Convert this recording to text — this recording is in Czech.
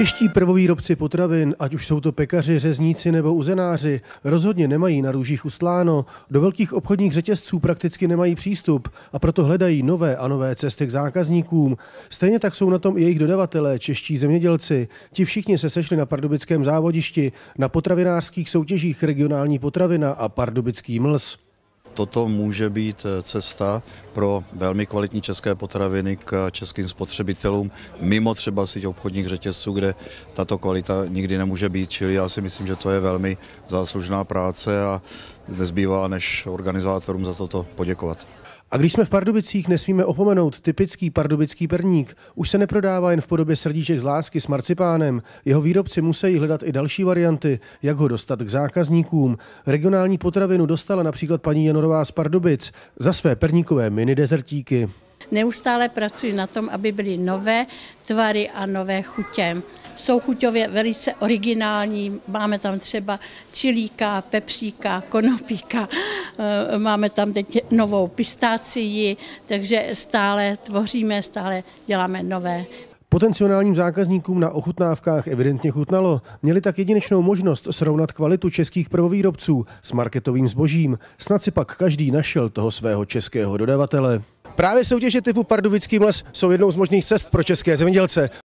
Čeští prvovýrobci potravin, ať už jsou to pekaři, řezníci nebo uzenáři, rozhodně nemají na růžích usláno. do velkých obchodních řetězců prakticky nemají přístup a proto hledají nové a nové cesty k zákazníkům. Stejně tak jsou na tom i jejich dodavatelé, čeští zemědělci. Ti všichni se sešli na pardubickém závodišti na potravinářských soutěžích regionální potravina a pardubický mls toto může být eh, cesta pro velmi kvalitní české potraviny k českým spotřebitelům, mimo třeba síť obchodních řetězců, kde tato kvalita nikdy nemůže být. Čili já si myslím, že to je velmi záslužná práce a nezbývá než organizátorům za toto poděkovat. A když jsme v Pardubicích, nesmíme opomenout typický pardubický perník. Už se neprodává jen v podobě srdíček z lásky s marcipánem. Jeho výrobci musí hledat i další varianty, jak ho dostat k zákazníkům. Regionální potravinu dostala například paní Janorová z Pardubic za své perníkové mini dezertíky neustále pracuji na tom, aby byly nové tvary a nové chutě. Jsou chuťově velice originální, máme tam třeba čilíka, pepříka, konopíka, eh, máme tam teď novou pistácii, takže stále tvoříme, stále děláme nové Potenciálním zákazníkům na ochutnávkách evidentně chutnalo. Měli tak jedinečnou možnost srovnat kvalitu českých prvovýrobců s marketovým zbožím. Snad si pak každý našel toho svého českého dodavatele. Právě soutěže typu Pardubický mles jsou jednou z možných cest pro české zemědělce.